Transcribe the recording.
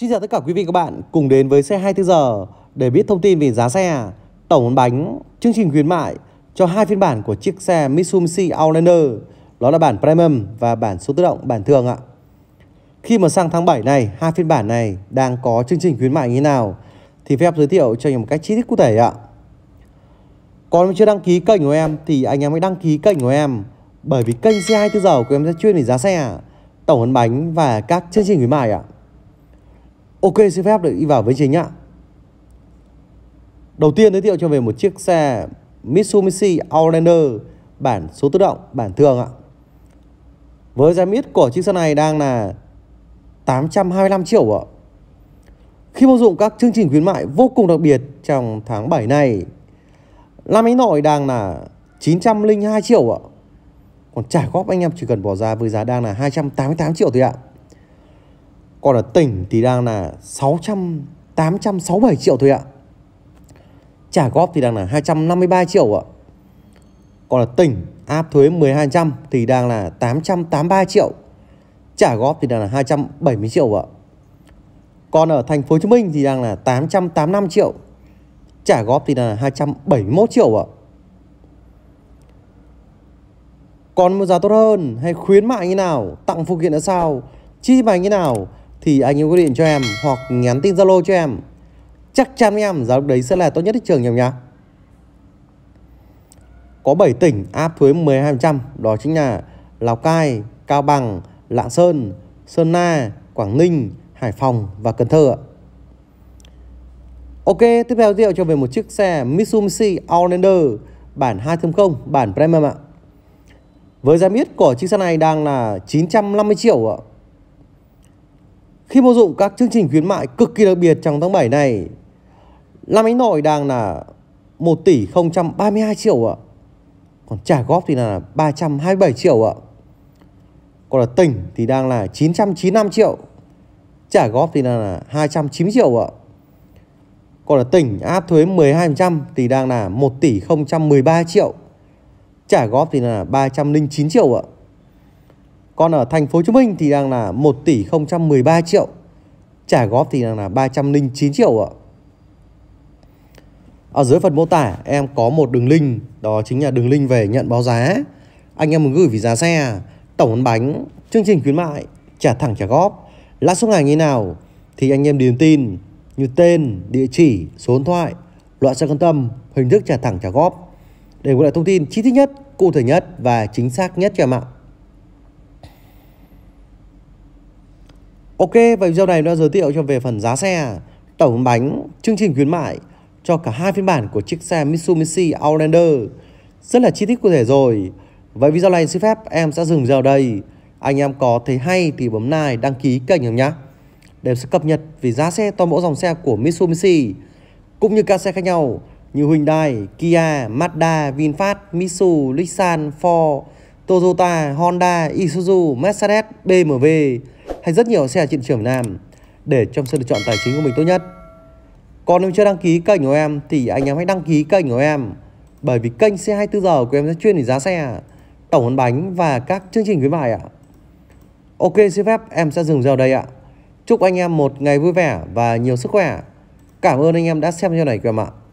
Xin chào tất cả quý vị và các bạn cùng đến với xe 24 giờ để biết thông tin về giá xe, tổng bốn bánh, chương trình khuyến mại cho hai phiên bản của chiếc xe Mitsubishi Outlander, đó là bản Premium và bản số tự động bản thường ạ. Khi mà sang tháng 7 này, hai phiên bản này đang có chương trình khuyến mại như thế nào thì phép giới thiệu cho anh một cách chi tiết cụ thể ạ. Còn chưa đăng ký kênh của em thì anh em hãy đăng ký kênh của em bởi vì kênh xe 24 giờ của em sẽ chuyên về giá xe, tổng ấn bánh và các chương trình khuyến mại ạ. Ok xin phép được đi vào với chính ạ Đầu tiên giới thiệu cho về một chiếc xe Mitsubishi Outlander bản số tự động, bản thường ạ Với giá mít của chiếc xe này đang là 825 triệu ạ Khi vô dụng các chương trình khuyến mại vô cùng đặc biệt trong tháng 7 này Lam Ánh Nội đang là 902 triệu ạ Còn trả góp anh em chỉ cần bỏ ra với giá đang là 288 triệu thôi ạ còn ở tỉnh thì đang là 600 867 triệu thôi ạ Trả góp thì đang là 253 triệu ạ Còn ở tỉnh áp thuế 12% thì đang là 883 triệu Trả góp thì đang là 270 triệu ạ Còn ở thành phố Hồ Chí Minh thì đang là 885 triệu Trả góp thì là 271 triệu ạ Còn một giá tốt hơn hay khuyến mại như nào Tặng phụ kiện là sao Chi bài như nào thì anh ấy có điện cho em hoặc nhắn tin Zalo cho em. Chắc chắn em giá lúc đấy sẽ là tốt nhất thị trường nhầm nhá. Có 7 tỉnh áp thuế 12%, đó chính là Lào Cai, Cao Bằng, Lạng Sơn, Sơn La, Quảng Ninh, Hải Phòng và Cần Thơ ạ. Ok, tiếp theo giới thiệu cho về một chiếc xe Mitsubishi Outlander bản 2.0, bản Premium ạ. Với giá miết của chiếc xe này đang là 950 triệu ạ khi vô dụng các chương trình khuyến mại cực kỳ đặc biệt trong tháng 7 này. Làm ánh nội đang là 1 tỷ 032 triệu ạ. Còn trả góp thì là 327 triệu ạ. Còn là tỉnh thì đang là 995 triệu. Trả góp thì là 290 triệu ạ. Còn là tỉnh áp thuế 12% thì đang là 1 tỷ 013 triệu. Trả góp thì là 309 triệu ạ. Còn ở thành phố Hồ Chí Minh thì đang là 1 tỷ 013 triệu. Trả góp thì đang là 309 triệu ạ. Ở dưới phần mô tả em có một đường link, đó chính là đường link về nhận báo giá. Anh em muốn gửi vì giá xe, tổng bánh, chương trình khuyến mại, trả thẳng trả góp, lãi suất ngày như nào thì anh em điền tin như tên, địa chỉ, số điện thoại, loại xe quan tâm, hình thức trả thẳng trả góp để có lại thông tin chi tiết nhất, cụ thể nhất và chính xác nhất cho em ạ. Ok, vậy video này đã giới thiệu cho về phần giá xe, tổng bánh, chương trình khuyến mại cho cả hai phiên bản của chiếc xe Mitsubishi Outlander. Rất là chi tiết cụ thể rồi. Vậy video này xin phép em sẽ dừng giờ đây. Anh em có thấy hay thì bấm like đăng ký kênh em nhé. Để sẽ cập nhật về giá xe toàn bộ dòng xe của Mitsubishi cũng như các xe khác nhau như Hyundai, Kia, Mazda, VinFast, Mitsubishi, Nissan, Ford, Toyota, Honda, Isuzu, Mercedes, BMW hay rất nhiều xe trên trường Nam để trong sự lựa chọn tài chính của mình tốt nhất. Còn nếu chưa đăng ký kênh của em thì anh em hãy đăng ký kênh của em bởi vì kênh xe 24 giờ của em sẽ chuyên về giá xe, tổng hấn bánh và các chương trình khuyến mại ạ. Ok xin phép em sẽ dừng giờ đây ạ. Chúc anh em một ngày vui vẻ và nhiều sức khỏe. Cảm ơn anh em đã xem video này của em ạ.